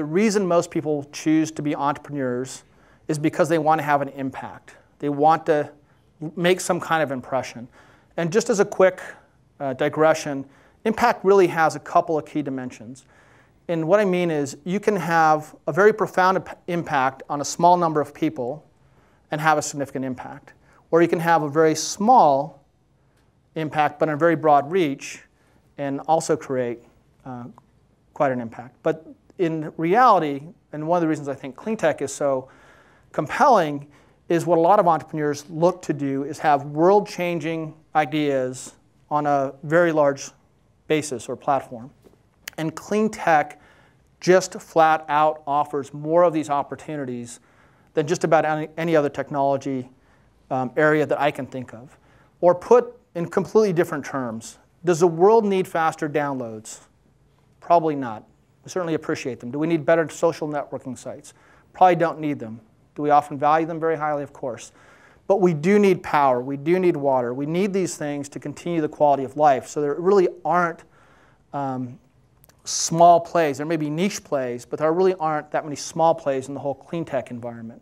the reason most people choose to be entrepreneurs is because they want to have an impact. They want to make some kind of impression. And just as a quick uh, digression, impact really has a couple of key dimensions. And what I mean is, you can have a very profound impact on a small number of people and have a significant impact. Or you can have a very small impact, but a very broad reach, and also create uh, quite an impact. But in reality, and one of the reasons I think clean tech is so compelling is what a lot of entrepreneurs look to do is have world-changing ideas on a very large basis or platform. And clean tech just flat out offers more of these opportunities than just about any, any other technology um, area that I can think of. Or put in completely different terms, does the world need faster downloads? Probably not. We certainly appreciate them. Do we need better social networking sites? Probably don't need them. Do we often value them very highly? Of course. But we do need power. We do need water. We need these things to continue the quality of life. So there really aren't um, small plays. There may be niche plays, but there really aren't that many small plays in the whole clean tech environment.